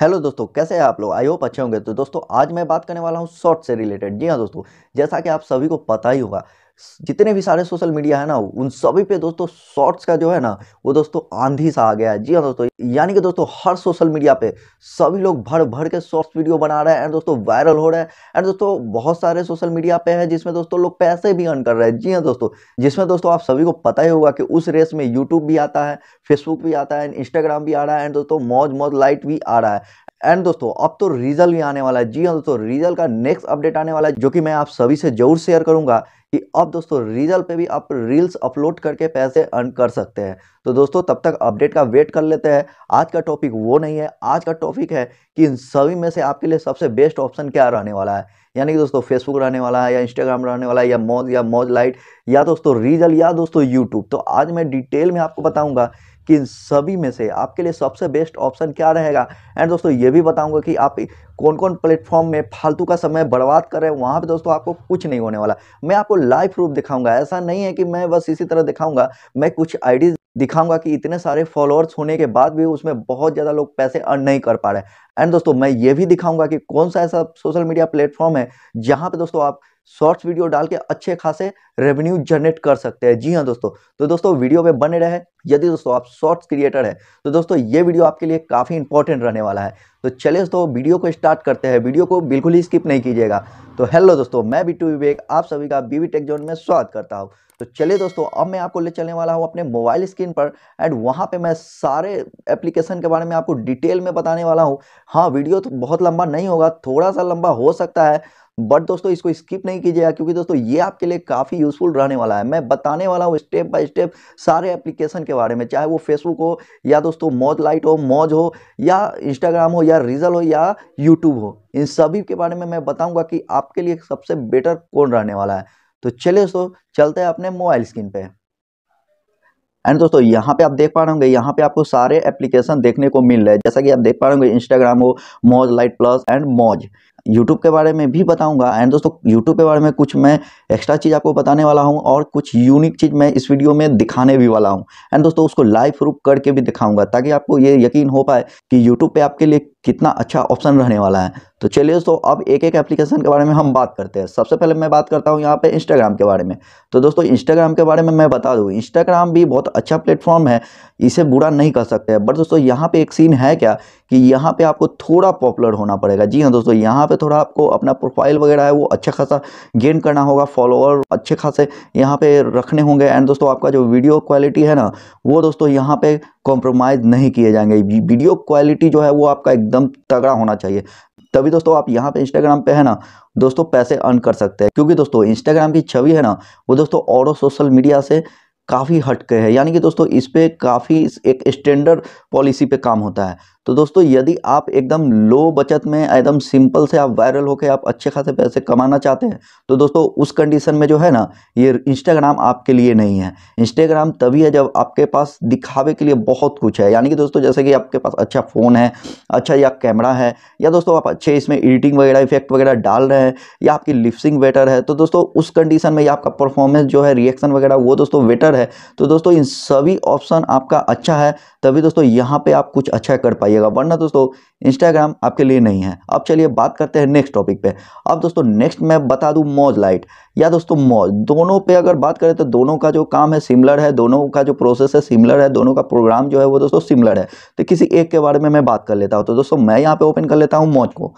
hello दोस्तों कैसे हैं आप लोग आई होप अच्छे होंगे तो दोस्तों आज मैं बात करने वाला हूं शॉर्ट से रिलेटेड जी हाँ दोस्तों जैसा कि आप सभी को पता ही होगा जितने भी सारे सोशल मीडिया है ना उन सभी पे दोस्तों शॉर्ट्स का जो है ना वो दोस्तों आंधी सा आ गया है जी हाँ दोस्तों यानी कि दोस्तों हर सोशल मीडिया पे सभी लोग भर भर के शॉर्ट्स वीडियो बना रहे हैं एंड दोस्तों वायरल हो रहे हैं एंड दोस्तों बहुत सारे सोशल मीडिया पे है जिसमें दोस्तों लोग पैसे भी अर्न कर रहे हैं जी हाँ दोस्तों जिसमें दोस्तों आप सभी को पता ही होगा कि उस रेस में यूट्यूब भी आता है फेसबुक भी आता है इंस्टाग्राम भी आ रहा है एंड दोस्तों मौज मौज लाइट भी आ रहा है एंड दोस्तों अब तो रिजल्ट भी आने वाला है जी हाँ दोस्तों रिजल्ट का नेक्स्ट अपडेट आने वाला है जो कि मैं आप सभी से जरूर शेयर करूंगा कि अब दोस्तों रीजल पे भी आप रील्स अपलोड करके पैसे अर्न कर सकते हैं तो दोस्तों तब तक अपडेट का वेट कर लेते हैं आज का टॉपिक वो नहीं है आज का टॉपिक है कि इन सभी में से आपके लिए सबसे बेस्ट ऑप्शन क्या रहने वाला है यानी कि दोस्तों फेसबुक रहने वाला है या इंस्टाग्राम रहने वाला है या मौज या मौज लाइट या दोस्तों रीजल या दोस्तों यूट्यूब तो आज मैं डिटेल में आपको बताऊँगा कि इन सभी में से आपके लिए सबसे बेस्ट ऑप्शन क्या रहेगा एंड दोस्तों ये भी बताऊंगा कि आप कौन कौन प्लेटफॉर्म में फालतू का समय बर्बाद कर रहे हैं वहाँ पे दोस्तों आपको कुछ नहीं होने वाला मैं आपको लाइव प्रूफ दिखाऊंगा ऐसा नहीं है कि मैं बस इसी तरह दिखाऊंगा मैं कुछ आईडी दिखाऊंगा कि इतने सारे फॉलोअर्स होने के बाद भी उसमें बहुत ज़्यादा लोग पैसे अर्न नहीं कर पा रहे एंड दोस्तों मैं ये भी दिखाऊंगा कि कौन सा ऐसा सोशल मीडिया प्लेटफॉर्म है जहाँ पर दोस्तों आप शॉर्ट्स वीडियो डाल के अच्छे खासे रेवेन्यू जनरेट कर सकते हैं जी हाँ दोस्तों तो दोस्तों वीडियो में बने रहे यदि दोस्तों आप शॉर्ट्स क्रिएटर हैं तो दोस्तों ये वीडियो आपके लिए काफ़ी इंपॉर्टेंट रहने वाला है तो चलिए दोस्तों वीडियो को स्टार्ट करते हैं वीडियो को बिल्कुल ही स्किप नहीं कीजिएगा तो हेलो दोस्तों मैं बिट्टू विवेक आप सभी का बीवी टेक जोन में स्वागत करता हूँ तो चलिए दोस्तों अब मैं आपको ले चलने वाला हूँ अपने मोबाइल स्क्रीन पर एंड वहाँ पे मैं सारे एप्लीकेशन के बारे में आपको डिटेल में बताने वाला हूँ हाँ वीडियो तो बहुत लंबा नहीं होगा थोड़ा सा लंबा हो सकता है बट दोस्तों इसको स्किप नहीं कीजिएगा क्योंकि दोस्तों ये आपके लिए काफ़ी यूज़फुल रहने वाला है मैं बताने वाला हूँ स्टेप बाय स्टेप सारे एप्लीकेशन के बारे में चाहे वो फेसबुक हो या दोस्तों मौज लाइट हो मौज हो या इंस्टाग्राम हो या रीजल हो या यूट्यूब हो इन सभी के बारे में मैं बताऊँगा कि आपके लिए सबसे बेटर कौन रहने वाला है तो चलिए दोस्तों चलते हैं अपने मोबाइल स्क्रीन पर एंड दोस्तों यहाँ पे आप देख पा रहे होंगे यहाँ पे आपको सारे एप्लीकेशन देखने को मिल रहे हैं जैसा कि आप देख पा रहे होंगे इंस्टाग्राम हो Moj lite plus and Moj YouTube के बारे में भी बताऊंगा एंड दोस्तों यूट्यूब के बारे में कुछ मैं एक्स्ट्रा चीज़ आपको बताने वाला हूं और कुछ यूनिक चीज़ मैं इस वीडियो में दिखाने भी वाला हूं एंड दोस्तों उसको लाइव प्रूफ करके भी दिखाऊंगा ताकि आपको ये यकीन हो पाए कि यूट्यूब पर आपके लिए कितना अच्छा ऑप्शन रहने वाला है तो चलिए दोस्तों अब एक एक एप्लीकेशन के बारे में हम बात करते हैं सबसे पहले मैं बात करता हूँ यहाँ पे इंस्टाग्राम के बारे में तो दोस्तों इंस्टाग्राम के बारे में मैं बता दूँ इंस्टाग्राम भी बहुत अच्छा प्लेटफॉर्म है इसे बुरा नहीं कर सकते हैं बट दोस्तों यहाँ पर एक सीन है क्या कि यहाँ पर आपको थोड़ा पॉपुलर होना पड़ेगा जी हाँ दोस्तों यहाँ पर थोड़ा आपको अपना प्रोफाइल वगैरह है वो अच्छा खासा गेन करना होगा फॉलोअर अच्छे खासे यहाँ पे रखने होंगे एंड दोस्तों आपका जो वीडियो क्वालिटी है ना वो दोस्तों यहाँ पर कॉम्प्रोमाइज़ नहीं किए जाएंगे वीडियो क्वालिटी जो है वो आपका एकदम तगड़ा होना चाहिए तभी दोस्तों आप यहाँ पे इंस्टाग्राम पे है ना दोस्तों पैसे अर्न कर सकते हैं क्योंकि दोस्तों इंस्टाग्राम की छवि है ना वो दोस्तों और सोशल मीडिया से काफ़ी हटके है यानी कि दोस्तों इस पर काफ़ी एक स्टैंडर्ड पॉलिसी पे काम होता है तो दोस्तों यदि आप एकदम लो बचत में एकदम सिंपल से आप वायरल होकर आप अच्छे खासे पैसे कमाना चाहते हैं तो दोस्तों उस कंडीशन में जो है ना ये इंस्टाग्राम आपके लिए नहीं है इंस्टाग्राम तभी है जब आपके पास दिखावे के लिए बहुत कुछ है यानी कि दोस्तों जैसे कि आपके पास अच्छा फ़ोन है अच्छा या कैमरा है या दोस्तों आप अच्छे इसमें एडिटिंग वगैरह इफेक्ट वगैरह डाल रहे हैं या आपकी लिप्सिंग बेटर है तो दोस्तों उस कंडीशन में आपका परफॉर्मेंस जो है रिएक्शन वगैरह वो दोस्तों बेटर है तो दोस्तों इन सभी ऑप्शन आपका अच्छा है तभी दोस्तों यहाँ पे आप कुछ अच्छा कर पाइएगा वरना दोस्तों इंस्टाग्राम आपके लिए नहीं है अब चलिए बात करते हैं नेक्स्ट टॉपिक पे अब दोस्तों नेक्स्ट मैं बता दूँ मौज लाइट या दोस्तों मौज दोनों पे अगर बात करें तो दोनों का जो काम है सिमिलर है दोनों का जो प्रोसेस है सिमिलर है दोनों का प्रोग्राम जो है वो दोस्तों सिमिलर है तो किसी एक के बारे में मैं बात कर लेता हूँ तो दोस्तों मैं यहाँ पर ओपन कर लेता हूँ मौज को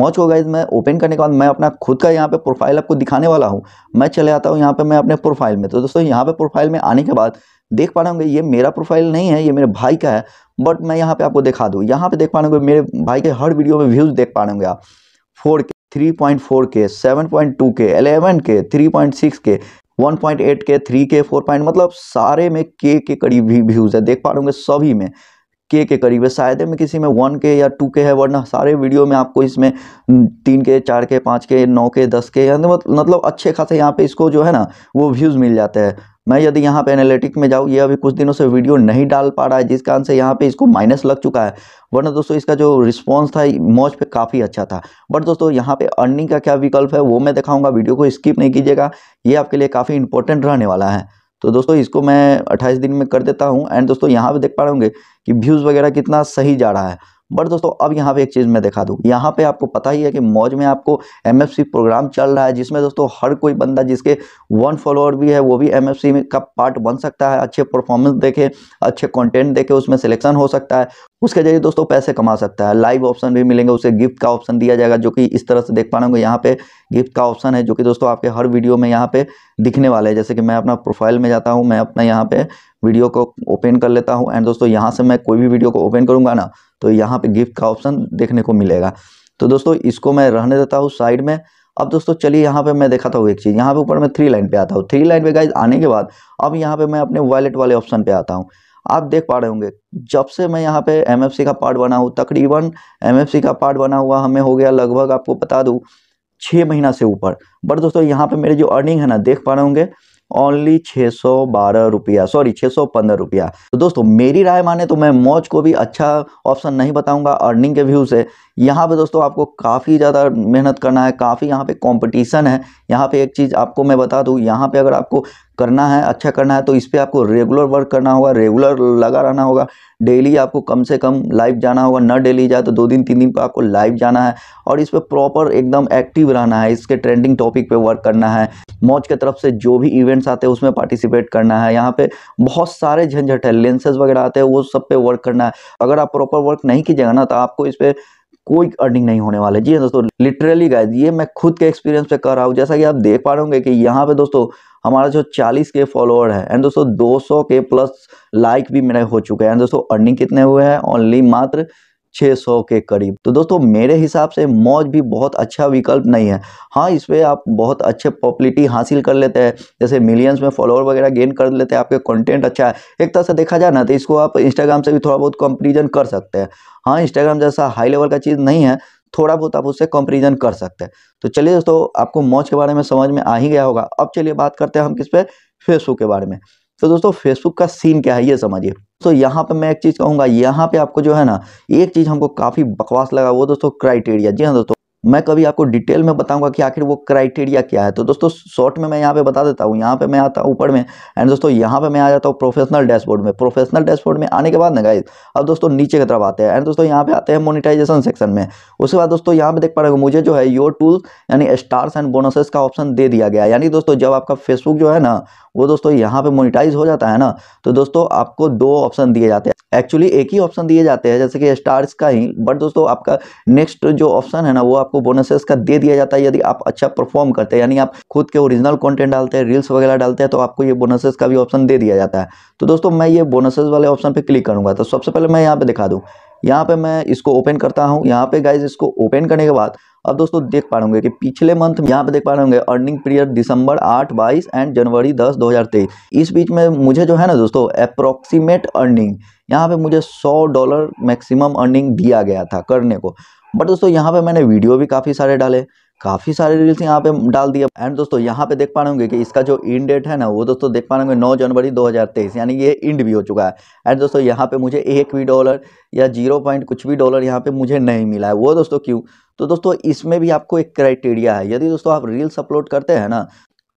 मौज को गाइज मैं ओपन करने के बाद मैं अपना खुद का यहाँ पे प्रोफाइल आपको दिखाने वाला हूँ मैं चले आता हूँ यहाँ पे मैं अपने प्रोफाइल में तो दोस्तों यहाँ पे प्रोफाइल में आने के बाद देख पा रहे होंगे ये मेरा प्रोफाइल नहीं है ये मेरे भाई का है बट मैं यहाँ पे आपको दिखा दूँ यहाँ पे देख पा रहे मेरे भाई के हर वीडियो में व्यूज़ देख पा रहे होंगे आप फोर के थ्री पॉइंट फोर के सेवन पॉइंट टू के एलेवन के थ्री पॉइंट सिक्स के वन पॉइंट एट के थ्री के फोर पॉइंट मतलब सारे में के के करीब भी व्यूज़ है देख पा रहे होंगे सभी में के के करीब है शायद में किसी में वन के या टू के है वरना सारे वीडियो में आपको इसमें तीन के चार के पाँच के नौ के दस के मतलब अच्छे खासे यहाँ पे इसको जो है ना वो व्यूज़ मिल जाते हैं मैं यदि यहाँ पे एनालिटिक में जाऊँ ये अभी कुछ दिनों से वीडियो नहीं डाल पा रहा है जिस कारण से यहाँ पे इसको माइनस लग चुका है वरना दोस्तों इसका जो रिस्पांस था मौज पे काफ़ी अच्छा था बट दोस्तों यहाँ पे अर्निंग का क्या विकल्प है वो मैं दिखाऊंगा वीडियो को स्किप नहीं कीजिएगा ये आपके लिए काफ़ी इंपॉर्टेंट रहने वाला है तो दोस्तों इसको मैं अट्ठाईस दिन में कर देता हूँ एंड दोस्तों यहाँ पर देख पा रहे होंगे कि व्यूज़ वगैरह कितना सही जा रहा है बट दोस्तों अब यहाँ पे एक चीज़ मैं दिखा दूँ यहाँ पे आपको पता ही है कि मौज में आपको एम प्रोग्राम चल रहा है जिसमें दोस्तों हर कोई बंदा जिसके वन फॉलोअर भी है वो भी एम का पार्ट बन सकता है अच्छे परफॉर्मेंस देखे अच्छे कॉन्टेंट देखे उसमें सिलेक्शन हो सकता है उसके जरिए दोस्तों पैसे कमा सकता है लाइव ऑप्शन भी मिलेंगे उसे गिफ्ट का ऑप्शन दिया जाएगा जो कि इस तरह से देख पा रहे होंगे यहाँ पे गिफ्ट का ऑप्शन है जो कि दोस्तों आपके हर वीडियो में यहाँ पे दिखने वाले हैं जैसे कि मैं अपना प्रोफाइल में जाता हूँ मैं अपना यहाँ पे वीडियो को ओपन कर लेता हूँ एंड दोस्तों यहाँ से मैं कोई भी वीडियो को ओपन करूँगा ना तो यहाँ पे गिफ्ट का ऑप्शन देखने को मिलेगा तो दोस्तों इसको मैं रहने देता हूँ साइड में अब दोस्तों चलिए यहाँ पे मैं देखाता हूँ एक चीज़ यहाँ पे ऊपर मैं थ्री लाइन पे आता हूँ थ्री लाइन पे गाइज आने के बाद अब यहाँ पे मैं अपने वॉलेट वाले ऑप्शन पे आता हूँ आप देख पा रहे होंगे जब से मैं यहाँ पे एम का पार्ट बना हूँ तकरीबन एम का पार्ट बना हुआ हमें हो गया लगभग आपको बता दूँ छः महीना से ऊपर बट दोस्तों यहाँ पर मेरी जो अर्निंग है ना देख पा रहे होंगे ओनली छः सौ बारह रुपया सॉरी छः सौ पंद्रह रुपया तो दोस्तों मेरी राय माने तो मैं मौज को भी अच्छा ऑप्शन नहीं बताऊंगा अर्निंग के व्यू से यहाँ पे दोस्तों आपको काफ़ी ज़्यादा मेहनत करना है काफ़ी यहाँ पे कंपटीशन है यहाँ पे एक चीज़ आपको मैं बता दूँ यहाँ पे अगर आपको करना है अच्छा करना है तो इस पर आपको रेगुलर वर्क करना होगा रेगुलर लगा रहना होगा डेली आपको कम से कम लाइव जाना होगा न डेली जाए तो दो दिन तीन दिन पर आपको लाइव जाना है और इस पर प्रॉपर एकदम एक्टिव रहना है इसके ट्रेंडिंग टॉपिक पर वर्क करना है मौज के तरफ से जो भी इवेंट्स आते हैं उसमें पार्टिसिपेट करना है यहाँ पर बहुत सारे झंझट है लेंसेज वगैरह आते हैं वो सब पे वर्क करना है अगर आप प्रॉपर वर्क नहीं कीजिएगा ना तो आपको इस पर कोई अर्निंग नहीं होने वाला जी हाँ दोस्तों लिटरली गाय ये मैं खुद के एक्सपीरियंस पे कर रहा हूँ जैसा कि आप देख पा रहे होंगे कि यहाँ पे दोस्तों हमारा जो 40 के फॉलोअर है एंड दोस्तों 200 के प्लस लाइक भी मेरे हो चुके हैं दोस्तों अर्निंग कितने हुए हैं ओनली मात्र 600 के करीब तो दोस्तों मेरे हिसाब से मौज भी बहुत अच्छा विकल्प नहीं है हाँ इस पर आप बहुत अच्छे पॉपुलरिटी हासिल कर लेते हैं जैसे मिलियंस में फॉलोअर वगैरह गेन कर लेते हैं आपके कंटेंट अच्छा है एक तरह से देखा जाए ना तो इसको आप इंस्टाग्राम से भी थोड़ा बहुत कंपेरिजन कर सकते हैं हाँ इंस्टाग्राम जैसा हाई लेवल का चीज़ नहीं है थोड़ा बहुत आप उससे कंपेरिजन कर सकते हैं तो चलिए दोस्तों आपको मौज के बारे में समझ में आ ही गया होगा अब चलिए बात करते हैं हम किस पे फेसबुक के बारे में तो दोस्तों फेसबुक का सीन क्या है ये समझिए दोस्तों यहाँ पे मैं एक चीज़ कहूँगा यहाँ पे आपको जो है ना एक चीज़ हमको काफ़ी बकवास लगा वो दोस्तों क्राइटेरिया जी हाँ दोस्तों मैं कभी आपको डिटेल में बताऊंगा कि आखिर वो क्राइटेरिया क्या है तो दोस्तों शॉर्ट में मैं यहाँ पे बता देता हूँ यहाँ पे मैं आता हूँ ऊपर में एंड दोस्तों यहाँ पे मैं आ जाता हूँ प्रोफेशनल डैशबोर्ड में प्रोफेशनल डैशबोर्ड में आने के बाद ना गाइज अब दोस्तों नीचे की तरफ आते हैं एंड दोस्तों यहाँ पे आते हैं मोनिटाइजेशन सेक्शन में उसके बाद दोस्तों यहाँ पे देख पा रहे हो मुझे जो है योर टूल यानी स्टार्स एंड बोनसेस का ऑप्शन दे दिया गया यानी दोस्तों जब आपका फेसबुक जो है ना वो दोस्तों यहाँ पे मोनिटाइज हो जाता है ना तो दोस्तों आपको दो ऑप्शन दिए जाते हैं एक्चुअली एक ही ऑप्शन दिए जाते हैं जैसे कि स्टार्स का ही बट दोस्तों आपका नेक्स्ट जो ऑप्शन है ना वो आप आपको बोनसेस का दे दिया जाता है यदि आप अच्छा परफॉर्म करते हैं यानी आप खुद के ओरिजिनल कंटेंट डालते हैं रील्स वगैरह डालते हैं तो आपको ये बोनसेस का भी ऑप्शन दे दिया जाता है तो दोस्तों मैं ये बोनसेस वाले ऑप्शन पर क्लिक करूँगा तो सबसे पहले मैं यहाँ पर दिखा दूँ यहाँ पे मैं इसको ओपन करता हूँ यहाँ पे गाइज इसको ओपन करने के बाद अब दोस्तों देख पा रहे कि पिछले मंथ यहाँ पे देख पा रहे अर्निंग पीरियड दिसंबर आठ बाईस एंड जनवरी दस दो हज़ार तेईस इस बीच में मुझे जो है ना दोस्तों अप्रोक्सीमेट अर्निंग यहाँ पे मुझे सौ डॉलर मैक्सिमम अर्निंग दिया गया था करने को बट दोस्तों यहाँ पे मैंने वीडियो भी काफ़ी सारे डाले काफ़ी सारे रील्स यहाँ पे डाल दिया एंड दोस्तों यहाँ पे देख पा रहे होंगे कि इसका जो इंड डेट है ना वो दोस्तों देख पा रहे होंगे नौ जनवरी 2023 यानी ये इंड भी हो चुका है एंड दोस्तों यहाँ पे मुझे एक भी डॉलर या जीरो पॉइंट कुछ भी डॉलर यहाँ पे मुझे नहीं मिला है वो दोस्तों क्यों तो दोस्तों इसमें भी आपको एक क्राइटेरिया है यदि दोस्तों आप रील्स अपलोड करते हैं ना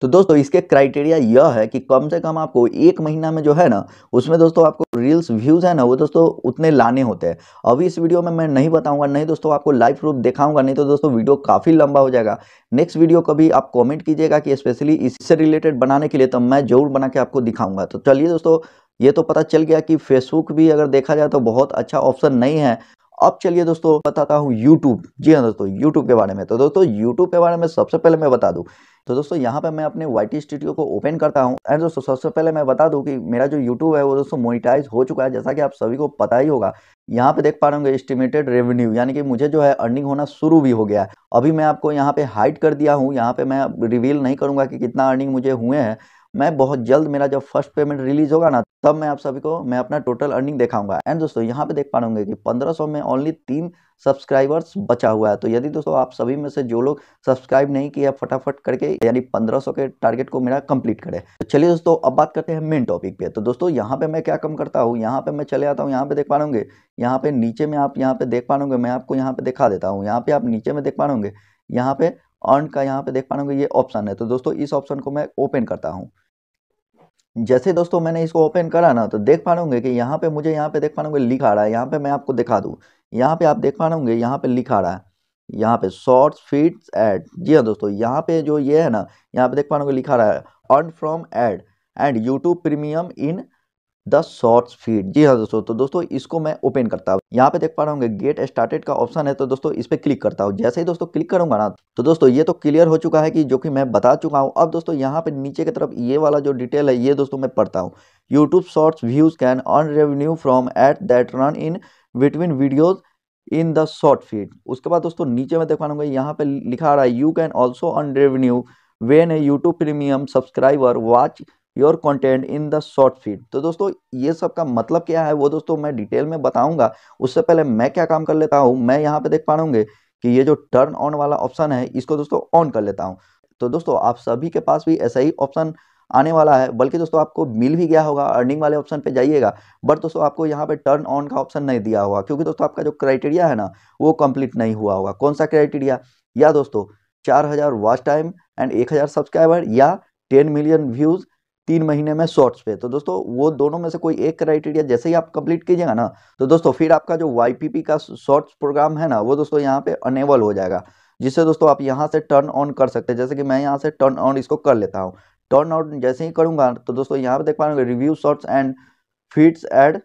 तो दोस्तों इसके क्राइटेरिया यह है कि कम से कम आपको एक महीना में जो है ना उसमें दोस्तों आपको रील्स व्यूज़ है ना वो दोस्तों उतने लाने होते हैं अभी इस वीडियो में मैं नहीं बताऊंगा नहीं दोस्तों आपको लाइव प्रूफ दिखाऊंगा नहीं तो दोस्तों वीडियो काफ़ी लंबा हो जाएगा नेक्स्ट वीडियो कभी आप कॉमेंट कीजिएगा कि स्पेशली इससे रिलेटेड बनाने के लिए तो मैं जरूर बना के आपको दिखाऊंगा तो चलिए दोस्तों ये तो पता चल गया कि फेसबुक भी अगर देखा जाए तो बहुत अच्छा ऑप्शन नहीं है अब चलिए दोस्तों बताता हूँ यूट्यूब जी हाँ दोस्तों यूट्यूब के बारे में तो दोस्तों यूट्यूब के बारे में सबसे पहले मैं बता दूँ तो दोस्तों यहाँ पर मैं अपने वाई स्टूडियो को ओपन करता हूँ एंड दोस्तों सबसे पहले मैं बता दूँ कि मेरा जो यूट्यूब है वो दोस्तों मोनिटाइज हो चुका है जैसा कि आप सभी को पता ही होगा यहाँ पे देख पा रहे होंगे एस्टिमेटेड रेवेन्यू यानी कि मुझे जो है अर्निंग होना शुरू भी हो गया है अभी मैं आपको यहाँ पे हाइड कर दिया हूँ यहाँ पे मैं रिवील नहीं करूँगा कि कितना अर्निंग मुझे हुए हैं मैं बहुत जल्द मेरा जब फर्स्ट पेमेंट रिलीज होगा ना तब मैं आप सभी को मैं अपना टोटल अर्निंग दिखाऊंगा एंड दोस्तों यहाँ पे देख पा रहे कि 1500 में ओनली तीन सब्सक्राइबर्स बचा हुआ है तो यदि दोस्तों आप सभी में से जो लोग सब्सक्राइब नहीं किया फटाफट करके यानी 1500 के टारगेट को मेरा कंप्लीट करे तो चलिए दोस्तों अब बात करते हैं मेन टॉपिक पे तो दोस्तों यहाँ पे मैं क्या कम करता हूँ यहाँ पे मैं चले आता हूँ यहाँ पे देख पा रहे यहाँ पे नीचे में आप यहाँ पे देख पा रहे मैं आपको यहाँ पे दिखा देता हूँ यहाँ पे आप नीचे में देख पा रहे यहाँ पे अर्न का यहाँ पे देख पा रहे ये ऑप्शन है तो दोस्तों इस ऑप्शन को मैं ओपन करता हूँ जैसे दोस्तों मैंने इसको ओपन करा ना तो देख पा लूँगे कि यहाँ पे मुझे यहाँ पे देख पा लूँगे लिखा रहा है यहाँ पे मैं आपको दिखा दूँ यहाँ पे आप देख पा रहे होंगे यहाँ पे लिखा रहा है यहाँ पे शॉर्ट्स फीड्स एड जी हाँ दोस्तों यहाँ पे जो ये है ना यहाँ पे देख पा लूँगे लिखा रहा है earn from ad and YouTube premium in the shorts feed जी हाँ दोस्तों तो दोस्तों इसको मैं ओपन करता हूँ यहाँ पे देख पा रहा हूँ गेट स्टार्टेड का ऑप्शन है तो दोस्तों इस पर क्लिक करता हूँ जैसे ही दोस्तों क्लिक करूंगा ना तो दोस्तों ये तो क्लियर हो चुका है कि जो कि मैं बता चुका हूँ अब दोस्तों यहाँ पे नीचे की तरफ ये वाला जो डिटेल है ये दोस्तों मैं पढ़ता हूँ YouTube shorts views can earn revenue from ads that run in between videos in the short feed उसके बाद दोस्तों नीचे में देख पा रहा यहाँ पे लिखा रहा है you can also earn revenue when a YouTube premium subscriber watch your content in the short feed तो दोस्तों ये सब का मतलब क्या है वो दोस्तों मैं डिटेल में बताऊंगा उससे पहले मैं क्या काम कर लेता हूँ मैं यहाँ पे देख पा रहे कि ये जो टर्न ऑन वाला ऑप्शन है इसको दोस्तों ऑन कर लेता हूँ तो दोस्तों आप सभी के पास भी ऐसा ही ऑप्शन आने वाला है बल्कि दोस्तों आपको मिल भी गया होगा अर्निंग वाले ऑप्शन पे जाइएगा बट दोस्तों आपको यहाँ पे टर्न ऑन का ऑप्शन नहीं दिया होगा क्योंकि दोस्तों आपका जो क्राइटेरिया है ना वो कंप्लीट नहीं हुआ होगा कौन सा क्राइटेरिया या दोस्तों चार हज़ार वॉच टाइम एंड एक हज़ार सब्सक्राइबर या टेन मिलियन व्यूज़ तीन महीने में शॉर्ट्स पे तो दोस्तों वो दोनों में से कोई एक क्राइटेरिया जैसे ही आप कंप्लीट कीजिएगा ना तो दोस्तों फिर आपका जो वाई का शॉर्ट्स प्रोग्राम है ना वो दोस्तों यहाँ पे अनेबल हो जाएगा जिससे दोस्तों आप यहाँ से टर्न ऑन कर सकते हैं जैसे कि मैं यहाँ से टर्न ऑन इसको कर लेता हूँ टर्न ऑन जैसे ही करूँगा तो दोस्तों यहाँ पे देख पाएंगे review shorts and feeds ad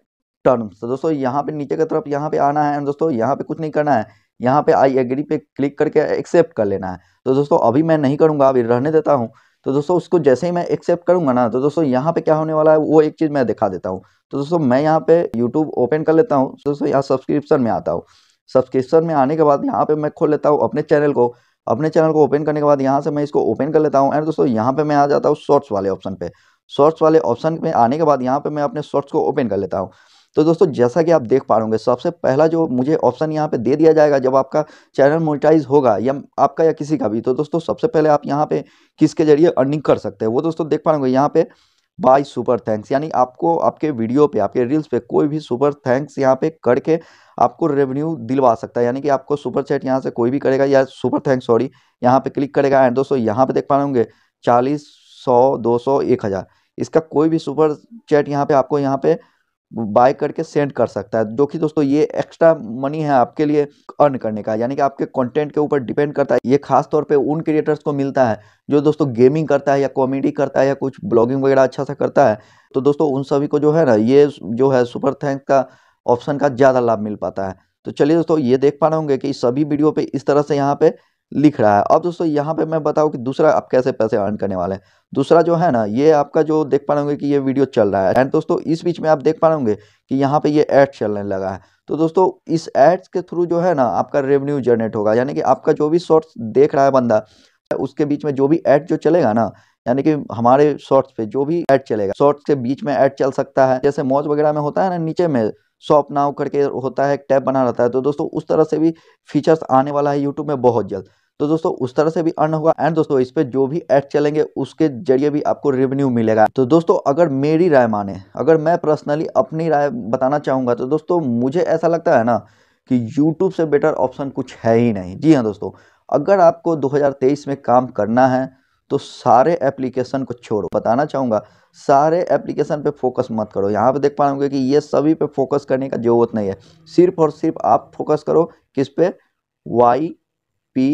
terms तो दोस्तों यहाँ पे नीचे की तरफ यहाँ पे आना है दोस्तों यहाँ पे कुछ नहीं करना है यहाँ पे आई एग्री पे क्लिक करके एक्सेप्ट कर लेना है तो दोस्तों अभी मैं नहीं करूँगा अभी रहने देता हूँ तो दोस्तों उसको जैसे ही मैं एक्सेप्ट करूँगा ना तो दोस्तों यहाँ पे क्या होने वाला है वो एक चीज़ मैं दिखा देता हूँ तो दोस्तों मैं यहाँ पे यूट्यूब ओपन कर लेता हूँ तो दोस्तों यहाँ सब्सक्रिप्शन में आता हूँ सब्सक्रिप्शन में आने के बाद यहाँ पे मैं खोल लेता हूँ अपने चैनल को अपने चैनल को ओपन करने के बाद यहाँ से मैं इसको ओपन कर लेता हूँ एंड दोस्तों यहाँ पे मैं आ जाता हूँ शॉर्ट्स वाले ऑप्शन पे शॉर्ट्स वाले ऑप्शन में आने के बाद यहाँ पे मैं अपने शॉर्ट्स को ओपन कर लेता हूँ तो दोस्तों जैसा कि आप देख पा रहे सबसे पहला जो मुझे ऑप्शन यहाँ पे दे दिया जाएगा जब आपका चैनल मोनिटाइज होगा या आपका या किसी का भी तो दोस्तों सबसे पहले आप यहाँ पे किसके जरिए अर्निंग कर सकते हैं वो दोस्तों देख पा रहे यहाँ पे बाय सुपर थैंक्स यानी आपको आपके वीडियो पे आपके रील्स पे कोई भी सुपर थैंक्स यहाँ पे करके आपको रेवेन्यू दिलवा सकता है यानी कि आपको सुपर चैट यहाँ से कोई भी करेगा या सुपर थैंक्स सॉरी यहाँ पे क्लिक करेगा एंड दोस्तों यहाँ पे देख पा रहे होंगे चालीस सौ दो सौ एक हज़ार इसका कोई भी सुपर चैट यहाँ पे आपको यहाँ पे बाय करके सेंड कर सकता है जो कि दोस्तों ये एक्स्ट्रा मनी है आपके लिए अर्न करने का यानी कि आपके कंटेंट के ऊपर डिपेंड करता है ये खास तौर पे उन क्रिएटर्स को मिलता है जो दोस्तों गेमिंग करता है या कॉमेडी करता है या कुछ ब्लॉगिंग वगैरह अच्छा सा करता है तो दोस्तों उन सभी को जो है ना ये जो है सुपर थैंक का ऑप्शन का ज़्यादा लाभ मिल पाता है तो चलिए दोस्तों ये देख पा रहे होंगे कि सभी वीडियो पर इस तरह से यहाँ पर लिख रहा है अब दोस्तों यहाँ पे मैं बताऊँ कि दूसरा आप कैसे पैसे अर्न करने वाले हैं दूसरा जो है ना ये आपका जो देख पा रहे कि ये वीडियो चल रहा है एंड दोस्तों इस बीच में आप देख पा रहे कि यहाँ पे ये एड्स चलने लगा है तो दोस्तों इस एड्स के थ्रू जो है ना आपका रेवेन्यू जनरेट होगा यानी कि आपका जो भी शॉर्ट्स देख रहा है बंदा उसके बीच में जो भी एड जो चलेगा ना यानी कि हमारे शॉर्ट्स पे जो भी एड चलेगा शॉर्ट्स के बीच में एड चल सकता है जैसे मौज वगैरह में होता है ना नीचे में शॉप नाउ करके होता है एक टैब बना रहता है तो दोस्तों उस तरह से भी फीचर्स आने वाला है यूट्यूब में बहुत जल्द तो दोस्तों उस तरह से भी अर्न होगा एंड दोस्तों इस पर जो भी एड चलेंगे उसके जरिए भी आपको रेवेन्यू मिलेगा तो दोस्तों अगर मेरी राय माने अगर मैं पर्सनली अपनी राय बताना चाहूँगा तो दोस्तों मुझे ऐसा लगता है ना कि यूट्यूब से बेटर ऑप्शन कुछ है ही नहीं जी हाँ दोस्तों अगर आपको 2023 में काम करना है तो सारे एप्लीकेशन को छोड़ो बताना चाहूँगा सारे एप्लीकेशन पे फोकस मत करो यहाँ पे देख पाओगे कि ये सभी पे फोकस करने का जरूरत नहीं है सिर्फ और सिर्फ आप फोकस करो किस पे वाई पी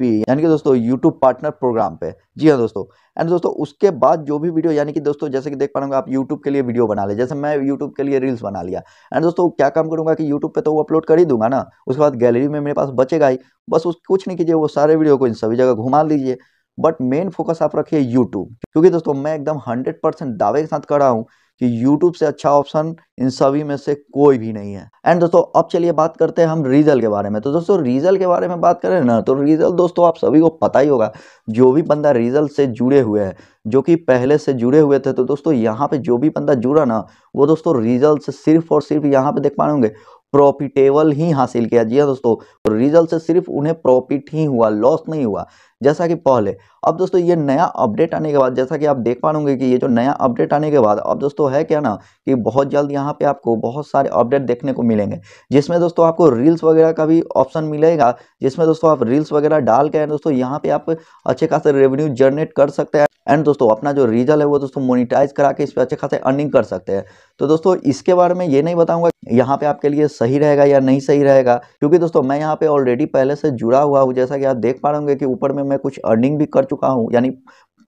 पी यानी कि दोस्तों यूट्यूब पार्टनर प्रोग्राम पे जी हाँ दोस्तों एंड दोस्तों उसके बाद जो भी वीडियो यानी कि दोस्तों जैसे कि देख पा रहे आप यूट्यूब के लिए वीडियो बना ले जैसे मैं यूट्यूब के लिए रील्स बना लिया एंड दोस्तों क्या काम करूंगा कि यूट्यूब पर तो वो अपलोड कर ही दूंगा ना उसके बाद गैलरी में मेरे पास बचेगा ही बस उस कुछ नहीं कीजिए वो सारे वीडियो को इन सभी जगह घुमा लीजिए बट मेन फोकस आप रखिए यूट्यूब क्योंकि दोस्तों मैं एकदम हंड्रेड परसेंट दावे के साथ कर रहा हूँ कि यूट्यूब से अच्छा ऑप्शन इन सभी में से कोई भी नहीं है एंड दोस्तों अब चलिए बात करते हैं हम रीजल के बारे में तो दोस्तों रीजल के बारे में बात करें ना तो रीजल दोस्तों आप सभी को पता ही होगा जो भी बंदा रीजल से जुड़े हुए हैं जो कि पहले से जुड़े हुए थे तो दोस्तों यहाँ पे जो भी बंदा जुड़ा ना वो दोस्तों रीजल से सिर्फ और सिर्फ यहाँ पे देख पा रहे होंगे प्रॉफिटेबल ही हासिल किया जी हाँ दोस्तों रीजल से सिर्फ उन्हें प्रॉफिट ही हुआ लॉस नहीं हुआ जैसा कि पहले अब दोस्तों ये नया अपडेट आने के बाद जैसा कि आप देख पा होंगे कि ये जो नया अपडेट आने के बाद अब दोस्तों है क्या ना कि बहुत जल्द यहाँ पे आपको बहुत सारे अपडेट देखने को मिलेंगे जिसमें दोस्तों आपको रील्स वगैरह का भी ऑप्शन मिलेगा जिसमें दोस्तों आप रील्स वगैरह डाल के दोस्तों यहाँ पे आप अच्छे खासे रेवेन्यू जनरेट कर सकते हैं एंड दोस्तों अपना जो रीजल है वो दोस्तों मोनिटाइज करा के इस पर अच्छे खासे अर्निंग कर सकते हैं तो दोस्तों इसके बारे में ये नहीं बताऊंगा यहाँ पे आपके लिए सही रहेगा या नहीं सही रहेगा क्योंकि दोस्तों मैं यहाँ पे ऑलरेडी पहले से जुड़ा हुआ हूँ जैसा कि आप देख पा रहे होंगे कि ऊपर में मैं कुछ अर्निंग भी कर चुका हूँ यानी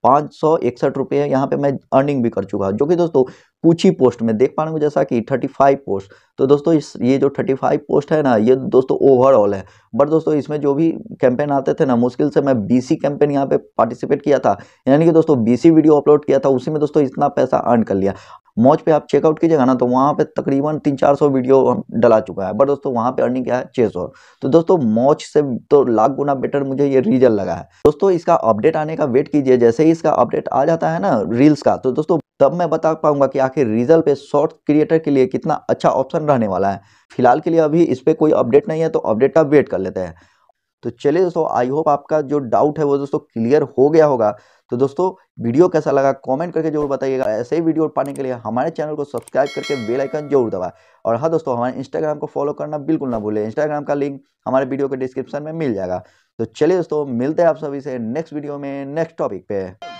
पाँच सौ इकसठ रुपये यहाँ पर मैं अर्निंग भी कर चुका हूँ जो कि दोस्तों कुछ ही पोस्ट में देख पा रहे हो जैसा कि थर्टी फाइव पोस्ट तो दोस्तों इस ये जो थर्टी फाइव पोस्ट है ना ये दोस्तों ओवरऑल है बट दोस्तों इसमें जो भी कैंपेन आते थे ना मुश्किल से मैं बी सी कैंपेन यहाँ पे पार्टिसिपेट किया था यानी कि दोस्तों बी सी वीडियो अपलोड किया था उसी में दोस्तों इतना पैसा अर्न कर लिया मौज पे आप चेकआउट कीजिएगा ना तो वहाँ पे तकरीबन तीन चार सौ वीडियो डला चुका है बट दोस्तों वहाँ पे अर्निंग क्या है छः सौ तो दोस्तों मौज से तो लाख गुना बेटर मुझे ये रीजन लगा है दोस्तों इसका अपडेट आने का वेट कीजिए जैसे ही इसका अपडेट आ जाता है ना रील्स का तो दोस्तों तब मैं बता पाऊंगा कि आखिर रीजल पे शॉर्ट क्रिएटर के लिए कितना अच्छा ऑप्शन रहने वाला है फिलहाल के लिए अभी इस पर कोई अपडेट नहीं है तो अपडेट का वेट कर लेते हैं तो चलिए दोस्तों आई होप आपका जो डाउट है वो दोस्तों क्लियर हो गया होगा तो दोस्तों वीडियो कैसा लगा कमेंट करके जरूर बताइएगा ऐसे ही वीडियो पाने के लिए हमारे चैनल को सब्सक्राइब करके बेल आइकन जरूर दबाएं और हाँ दोस्तों हमारे इंस्टाग्राम को फॉलो करना बिल्कुल ना भूलें इंस्टाग्राम का लिंक हमारे वीडियो के डिस्क्रिप्शन में मिल जाएगा तो चलिए दोस्तों मिलते हैं आप सभी से नेक्स्ट वीडियो में नेक्स्ट टॉपिक पे